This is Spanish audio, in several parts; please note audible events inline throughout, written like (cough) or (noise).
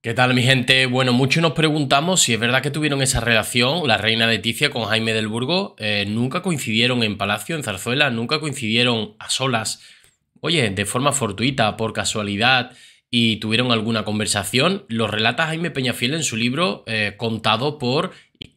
¿Qué tal mi gente? Bueno, muchos nos preguntamos si es verdad que tuvieron esa relación la reina Leticia con Jaime del Burgo. Eh, nunca coincidieron en Palacio, en Zarzuela, nunca coincidieron a solas. Oye, de forma fortuita, por casualidad, y tuvieron alguna conversación. Lo relata Jaime Peñafiel en su libro, eh, contado por,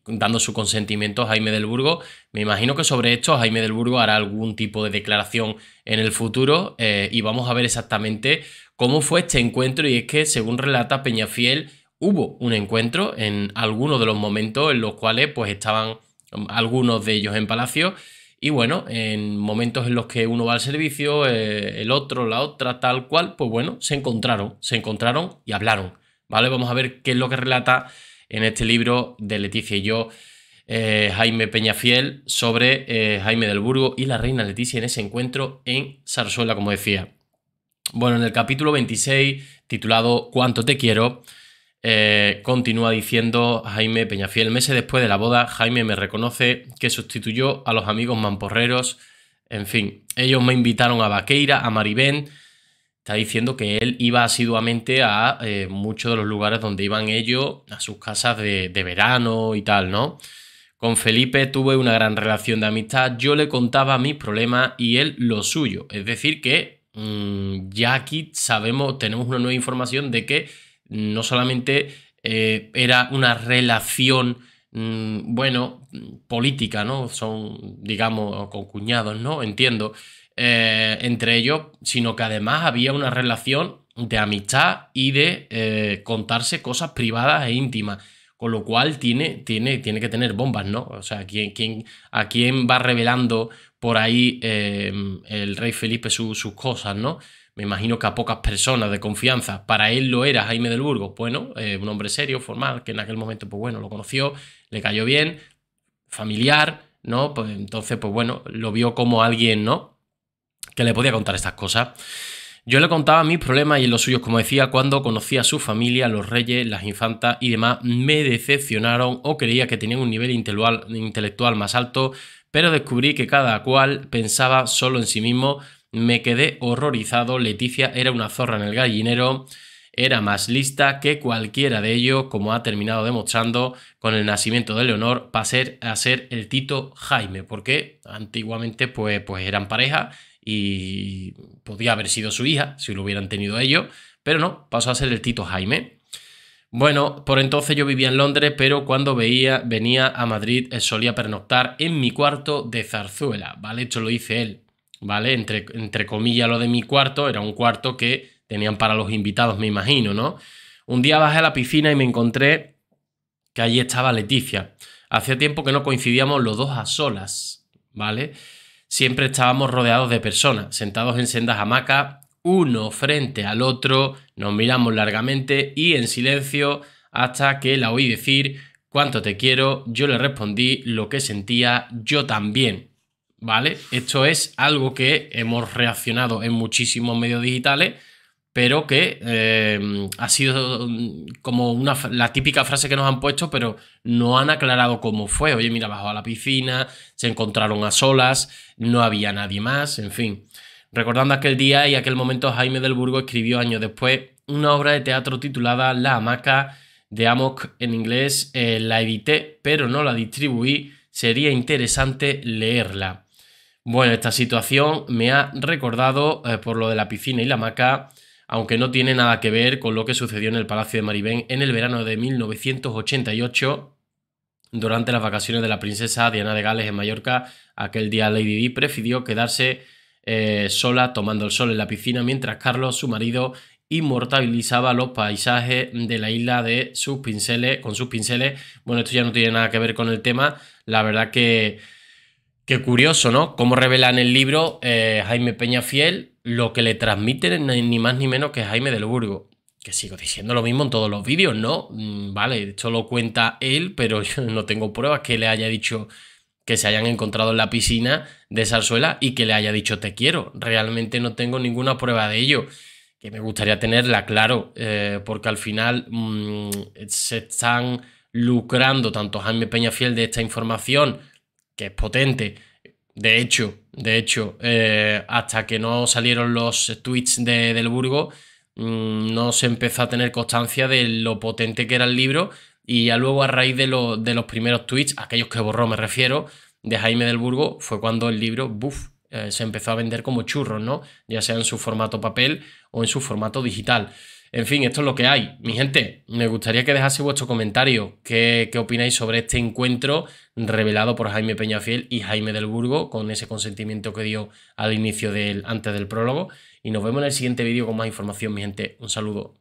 dando su consentimiento a Jaime del Burgo. Me imagino que sobre esto Jaime del Burgo hará algún tipo de declaración en el futuro eh, y vamos a ver exactamente cómo fue este encuentro y es que, según relata Peñafiel, hubo un encuentro en algunos de los momentos en los cuales pues estaban um, algunos de ellos en palacio y bueno, en momentos en los que uno va al servicio, eh, el otro, la otra, tal cual, pues bueno, se encontraron, se encontraron y hablaron, ¿vale? Vamos a ver qué es lo que relata en este libro de Leticia y yo, eh, Jaime Peñafiel, sobre eh, Jaime del Burgo y la reina Leticia en ese encuentro en Zarzuela, como decía. Bueno, en el capítulo 26, titulado Cuánto te quiero, eh, continúa diciendo Jaime Peñafiel, meses después de la boda, Jaime me reconoce que sustituyó a los amigos mamporreros, en fin, ellos me invitaron a Vaqueira, a Maribén, está diciendo que él iba asiduamente a eh, muchos de los lugares donde iban ellos, a sus casas de, verano y tal, ¿no? Con Felipe tuve una gran relación de amistad, yo le contaba mis problemas y él lo suyo. es decir, que Mm, ya aquí sabemos, tenemos una nueva información de que no solamente eh, era una relación, mm, bueno, política, ¿no? Son, digamos, con cuñados, ¿no? Entiendo. Eh, entre ellos, sino que además había una relación de amistad y de eh, contarse cosas privadas e íntimas. Con lo cual tiene, tiene, tiene que tener bombas, ¿no? O sea, ¿quién, quién, a quién va revelando por ahí em, el rey Felipe sus cosas, ¿no? Me imagino que a pocas personas de confianza. Para él lo era Jaime del Burgo. Bueno, eh, un hombre serio, formal, que en aquel momento, pues bueno, lo conoció, le cayó bien, familiar, ¿no? Pues entonces, pues bueno, lo vio como alguien, ¿no? Que le podía contar estas cosas. Yo le contaba mis problemas y los suyos, como decía, cuando conocía a su familia, los reyes, las infantas y demás, me decepcionaron o creía que tenían un nivel intelectual más alto, pero descubrí que cada cual pensaba solo en sí mismo. Me quedé horrorizado, Leticia era una zorra en el gallinero, era más lista que cualquiera de ellos, como ha terminado demostrando con el nacimiento de Leonor, pasé a ser el Tito Jaime, porque antiguamente pues, pues eran pareja y podía haber sido su hija si lo hubieran tenido ellos, pero no, pasó a ser el Tito Jaime. Bueno, por entonces yo vivía en Londres, pero cuando veía, venía a Madrid solía pernoctar en mi cuarto de zarzuela, ¿vale? Esto lo hice él, ¿vale? Entre, entre comillas lo de mi cuarto, era un cuarto que tenían para los invitados, me imagino, ¿no? Un día bajé a la piscina y me encontré que allí estaba Leticia. Hacía tiempo que no coincidíamos los dos a solas, ¿vale? Siempre estábamos rodeados de personas, sentados en sendas hamacas, uno frente al otro, nos miramos largamente y en silencio hasta que la oí decir cuánto te quiero, yo le respondí lo que sentía yo también. ¿Vale? Esto es algo que hemos reaccionado en muchísimos medios digitales, pero que eh, ha sido mm, como la típica frase que nos han puesto, pero no han aclarado cómo fue. Oye, mira, bajó a la piscina, se encontraron a solas, no había nadie más, en fin. Recordando aquel día y aquel momento, Jaime del Burgo escribió años después una obra de teatro titulada La hamaca de Amok en inglés. Eh, la edité, pero no la distribuí. Sería interesante leerla. Bueno, esta situación me ha recordado eh, por lo de la piscina y la hamaca, aunque no tiene nada que ver con lo que sucedió en el Palacio de Maribén en el verano de 1988 durante las vacaciones de la princesa Diana de Gales en Mallorca. Aquel día Lady Di prefirió quedarse eh, sola tomando el sol en la piscina mientras Carlos, su marido, inmortalizaba los paisajes de la isla de sus pinceles, con sus pinceles. Bueno, esto ya no tiene nada que ver con el tema. La verdad que, curioso, ¿no? Como revela en el libro eh, Jaime Peña Fiel lo que le transmiten ni más ni menos que Jaime del Burgo. Que sigo diciendo lo mismo en todos los vídeos, ¿no? Mm, vale, esto lo cuenta él, pero (laughs) yo no tengo pruebas que le haya dicho que se hayan encontrado en la piscina de Sarsuela y que le haya dicho te quiero. Realmente no tengo ninguna prueba de ello, que me gustaría tenerla, claro, eh, porque al final mm, se están lucrando tanto Jaime Fiel de esta información, que es potente. De hecho, de hecho, eh, hasta que no salieron los tweets de Del Burgo, mm, no se empezó a tener constancia de lo potente que era el libro y ya luego a raíz de, de los primeros tweets, aquellos que borró me refiero, de Jaime del Burgo, fue cuando el libro, buf, eh, se empezó a vender como churros, ¿no? Ya sea en su formato papel o en su formato digital. En fin, esto es lo que hay. Mi gente, me gustaría que dejase vuestro comentario. ¿Qué, opináis sobre este encuentro revelado por Jaime Peñafiel y Jaime del Burgo con ese consentimiento que dio al inicio del, antes del prólogo? Y nos vemos en el siguiente vídeo con más información, mi gente. Un saludo.